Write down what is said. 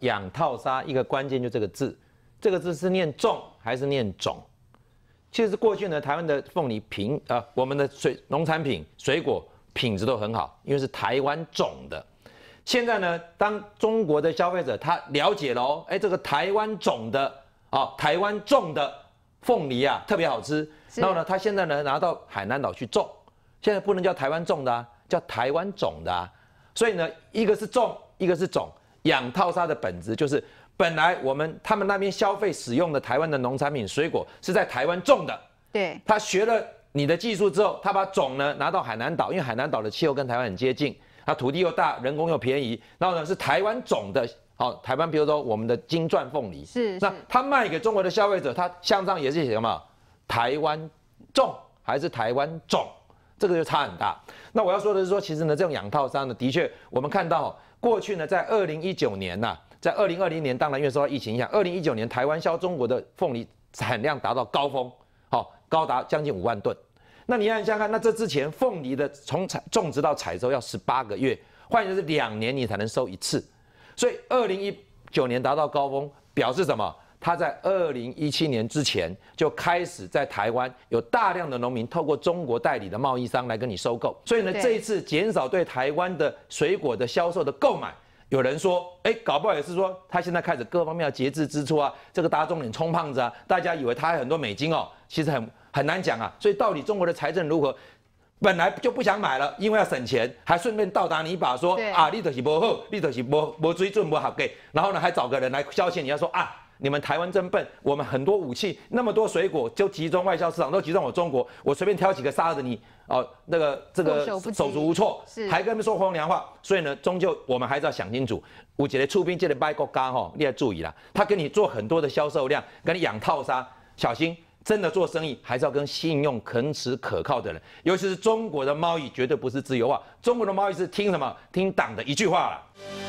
养套杀一个关键就这个字，这个字是念种还是念种？其实过去呢，台湾的凤梨品啊，我们的水农产品水果品质都很好，因为是台湾种的。现在呢，当中国的消费者他了解了哦，哎，这个台湾种的啊，台湾种的凤梨啊特别好吃。然后呢，他现在呢拿到海南岛去种，现在不能叫台湾种的，啊，叫台湾种的。啊。所以呢，一个是种，一个是种。养套沙的本质就是，本来我们他们那边消费使用的台湾的农产品水果是在台湾种的，对他学了你的技术之后，他把种呢拿到海南岛，因为海南岛的气候跟台湾很接近，它土地又大，人工又便宜，然后呢是台湾种的，好，台湾比如说我们的金钻凤梨，是，那他卖给中国的消费者，他向上也是写什么，台湾种还是台湾种？这个就差很大。那我要说的是说，其实呢，这种养套商呢，的确，我们看到过去呢，在二零一九年呐，在二零二零年，当然因为受到疫情影响，二零一九年台湾销中国的凤梨产量达到高峰，好，高达将近五万吨。那你想想看，那这之前凤梨的从采种植到采收要十八个月，换言之是两年你才能收一次。所以二零一九年达到高峰，表示什么？他在二零一七年之前就开始在台湾有大量的农民透过中国代理的贸易商来跟你收购，所以呢，这一次减少对台湾的水果的销售的购买，有人说，哎，搞不好也是说他现在开始各方面要节制支出啊，这个大众脸充胖子啊，大家以为他很多美金哦，其实很很难讲啊，所以到底中国的财政如何？本来就不想买了，因为要省钱，还顺便倒打你一把说啊，你都是不好，你都是不不追准不好给，然后呢，还找个人来消遣，你要说啊。你们台湾真笨，我们很多武器，那么多水果，就集中外销市场都集中我中国，我随便挑几个杀子你，哦，那个这个手足无措，还跟他们说风凉话。所以呢，终究我们还是要想清楚，我觉得出兵就得掰国家哈，你要注意啦。他跟你做很多的销售量，跟你养套杀，小心真的做生意还是要跟信用肯持可靠的人，尤其是中国的贸易绝对不是自由化，中国的贸易是听什么？听党的一句话了。